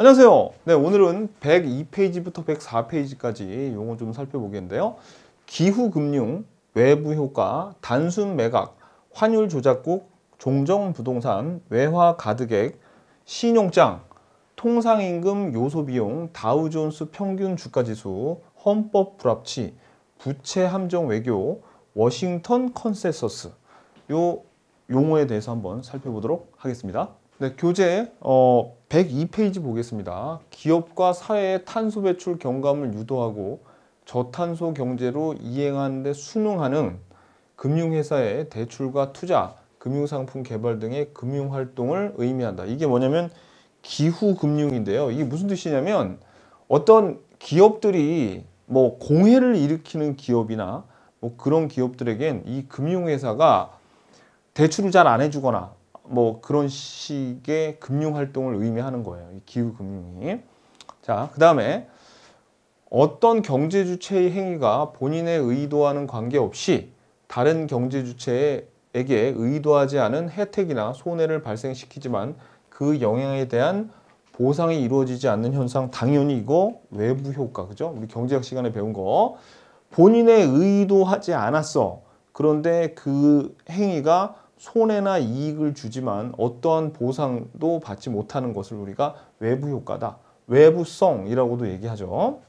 안녕하세요. 네, 오늘은 102페이지부터 104페이지까지 용어 좀 살펴보겠는데요. 기후금융, 외부효과, 단순 매각, 환율 조작국, 종정부동산 외화 가득액 신용장, 통상임금 요소비용, 다우존스 평균 주가지수, 헌법 불합치, 부채 함정 외교, 워싱턴 컨센서스 요 용어에 대해서 한번 살펴보도록 하겠습니다. 네, 교재 어, 102페이지 보겠습니다. 기업과 사회의 탄소 배출 경감을 유도하고 저탄소 경제로 이행하는 데 순응하는 금융회사의 대출과 투자, 금융상품 개발 등의 금융활동을 의미한다. 이게 뭐냐면 기후금융인데요. 이게 무슨 뜻이냐면 어떤 기업들이 뭐 공해를 일으키는 기업이나 뭐 그런 기업들에겐 이 금융회사가 대출을 잘 안 해주거나 뭐 그런 식의 금융 활동을 의미하는 거예요. 이 기후 금융이. 자, 그다음에 어떤 경제 주체의 행위가 본인의 의도와는 관계없이 다른 경제 주체에게 의도하지 않은 혜택이나 손해를 발생시키지만 그 영향에 대한 보상이 이루어지지 않는 현상 당연히 이거 외부 효과 그죠? 우리 경제학 시간에 배운 거 본인의 의도하지 않았어. 그런데 그 행위가 손해나 이익을 주지만 어떠한 보상도 받지 못하는 것을 우리가 외부 효과다. 외부성이라고도 얘기하죠.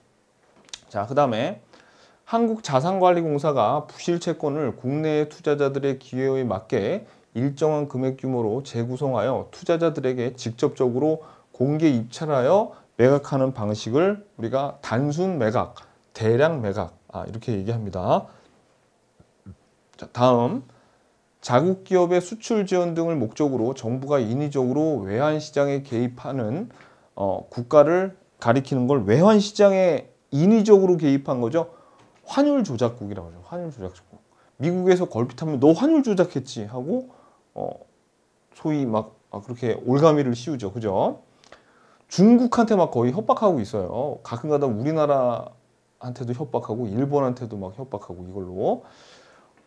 자, 그 다음에 한국자산관리공사가 부실채권을 국내의 투자자들의 기회에 맞게 일정한 금액 규모로 재구성하여 투자자들에게 직접적으로 공개 입찰하여 매각하는 방식을 우리가 단순 매각, 대량 매각 아, 이렇게 얘기합니다. 자, 다음 자국 기업의 수출 지원 등을 목적으로 정부가 인위적으로 외환 시장에 개입하는 어, 국가를 가리키는 걸 외환 시장에 인위적으로 개입한 거죠. 환율 조작국이라고 하죠. 환율 조작국. 미국에서 걸핏하면 너 환율 조작했지 하고 어, 소위 막 그렇게 올가미를 씌우죠. 그죠? 중국한테 막 거의 협박하고 있어요. 가끔가다 우리나라한테도 협박하고 일본한테도 막 협박하고 이걸로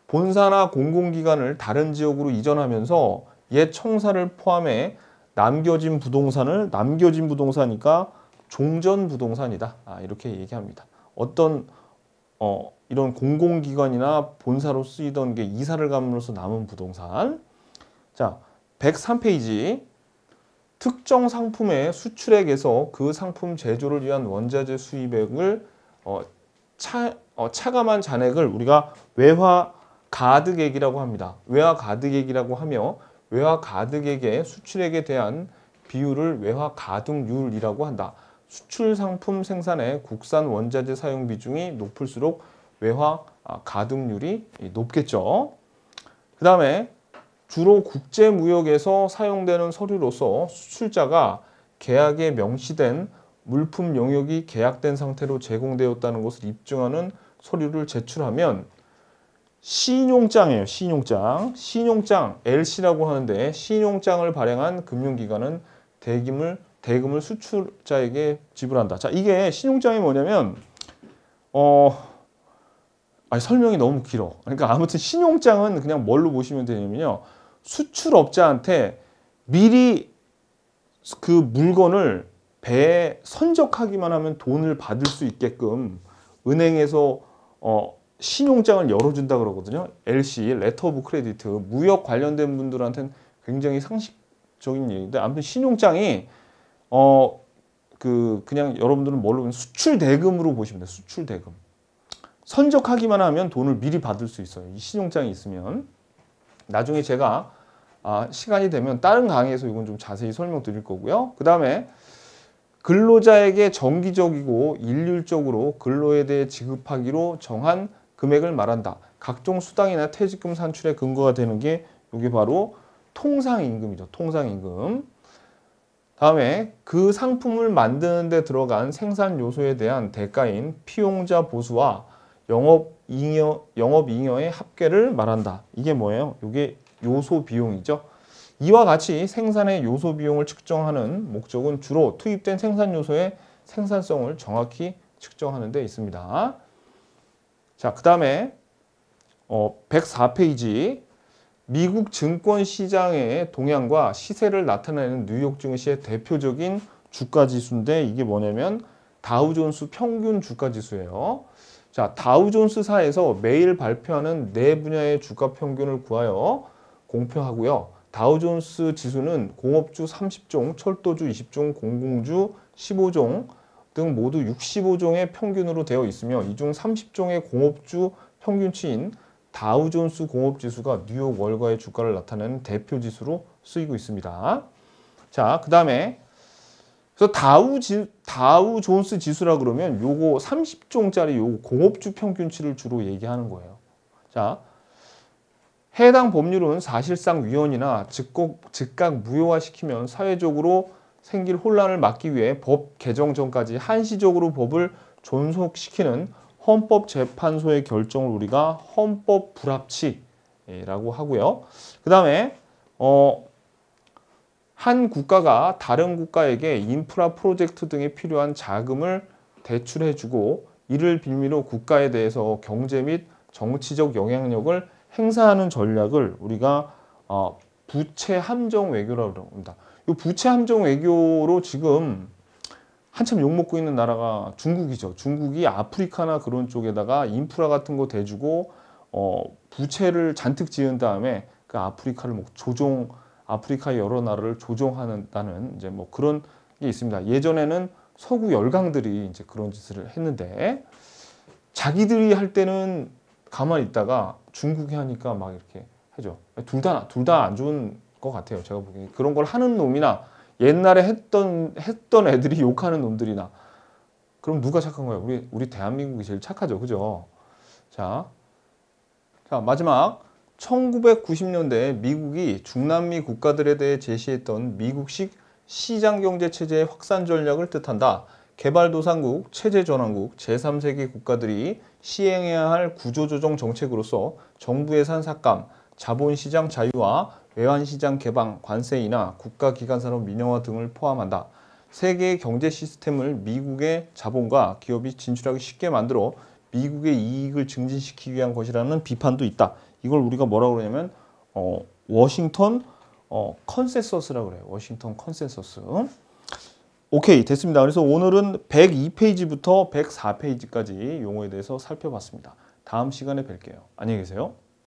본사나 공공기관을 다른 지역으로 이전하면서 옛 청사를 포함해 남겨진 부동산을 남겨진 부동산이니까 종전 부동산이다. 아, 이렇게 얘기합니다. 어떤 어, 이런 공공기관이나 본사로 쓰이던 게 이사를 감으로써 남은 부동산 자 103페이지 특정 상품의 수출액에서 그 상품 제조를 위한 원자재 수입액을 어, 차, 어, 차감한 잔액을 우리가 외화 가득액이라고 합니다. 외화 가득액이라고 하며 외화 가득액의 수출액에 대한 비율을 외화 가득률이라고 한다. 수출 상품 생산의 국산 원자재 사용 비중이 높을수록 외화 아, 가득률이 높겠죠. 그 다음에 주로 국제무역에서 사용되는 서류로서 수출자가 계약에 명시된 물품 용역이 계약된 상태로 제공되었다는 것을 입증하는 서류를 제출하면 신용장이에요. 신용장. 신용장 LC라고 하는데 신용장을 발행한 금융기관은 대금을 대금을 수출자에게 지불한다. 자, 이게 신용장이 뭐냐면 어 아니 설명이 너무 길어. 그러니까 아무튼 신용장은 그냥 뭘로 보시면 되냐면요. 수출업자한테 미리 그 물건을 배에 선적하기만 하면 돈을 받을 수 있게끔 은행에서 어 신용장을 열어준다 그러거든요. LC, 레터 오브 크레디트, 무역 관련된 분들한테는 굉장히 상식적인 얘기인데 아무튼 신용장이 어, 그 그냥 여러분들은 뭘로 보면 수출 대금으로 보시면 돼요. 수출 대금. 선적하기만 하면 돈을 미리 받을 수 있어요. 이 신용장이 있으면 나중에 제가 아, 시간이 되면 다른 강의에서 이건 좀 자세히 설명드릴 거고요. 그 다음에 근로자에게 정기적이고 일률적으로 근로에 대해 지급하기로 정한 금액을 말한다. 각종 수당이나 퇴직금 산출의 근거가 되는 게 이게 바로 통상임금이죠. 통상임금. 다음에 그 상품을 만드는 데 들어간 생산 요소에 대한 대가인 피용자 보수와 영업 잉여 영업 잉여의 합계를 말한다. 이게 뭐예요? 이게 요소 비용이죠. 이와 같이 생산의 요소 비용을 측정하는 목적은 주로 투입된 생산 요소의 생산성을 정확히 측정하는 데 있습니다. 자, 그 다음에 어, 104페이지 미국 증권 시장의 동향과 시세를 나타내는 뉴욕 증시의 대표적인 주가 지수인데 이게 뭐냐면 다우존스 평균 주가 지수예요. 자, 다우존스사에서 매일 발표하는 네 분야의 주가 평균을 구하여 공표하고요. 다우존스 지수는 공업주 30종, 철도주 20종, 공공주 15종, 등 모두 65종의 평균으로 되어 있으며 이 중 30종의 공업주 평균치인 다우존스 공업지수가 뉴욕 월가의 주가를 나타내는 대표지수로 쓰이고 있습니다. 자, 그 다음에 그래서 다우 지, 다우 존스 지수라 그러면 요거 30종짜리 요 공업주 평균치를 주로 얘기하는 거예요. 자, 해당 법률은 사실상 위헌이나 즉각, 무효화시키면 사회적으로 생길 혼란을 막기 위해 법 개정 전까지 한시적으로 법을 존속시키는 헌법재판소의 결정을 우리가 헌법 불합치라고 하고요. 그 다음에 어, 한 국가가 다른 국가에게 인프라 프로젝트 등에 필요한 자금을 대출해주고 이를 빌미로 국가에 대해서 경제 및 정치적 영향력을 행사하는 전략을 우리가 어, 부채 함정 외교라고 합니다. 이 부채 함정 외교로 지금 한참 욕먹고 있는 나라가 중국이죠. 중국이 아프리카나 그런 쪽에다가 인프라 같은 거 대주고 어, 부채를 잔뜩 지은 다음에 그 아프리카를 뭐 조종 아프리카 여러 나라를 조종하는다는 이제 뭐 그런 게 있습니다. 예전에는 서구 열강들이 이제 그런 짓을 했는데 자기들이 할 때는 가만히 있다가 중국이 하니까 막 이렇게 해줘. 둘다 둘 다 안 좋은 것 같아요. 제가 보기엔 그런 걸 하는 놈이나 옛날에 했던 했던 애들이 욕하는 놈들이나 그럼 누가 착한 거야? 우리 우리 대한민국이 제일 착하죠, 그죠? 자, 자 마지막 1990년대 미국이 중남미 국가들에 대해 제시했던 미국식 시장경제체제의 확산 전략을 뜻한다. 개발도상국, 체제전환국, 제3세계 국가들이 시행해야 할 구조조정 정책으로서 정부 예산 삭감, 자본시장 자유와 외환시장 개방, 관세 인하, 국가기관산업 민영화 등을 포함한다. 세계 경제 시스템을 미국의 자본과 기업이 진출하기 쉽게 만들어 미국의 이익을 증진시키기 위한 것이라는 비판도 있다. 이걸 우리가 뭐라고 그러냐면 어, 워싱턴 어, 컨센서스라고 그래요. 워싱턴 컨센서스. 오케이 됐습니다. 그래서 오늘은 102페이지부터 104페이지까지 용어에 대해서 살펴봤습니다. 다음 시간에 뵐게요. 안녕히 계세요.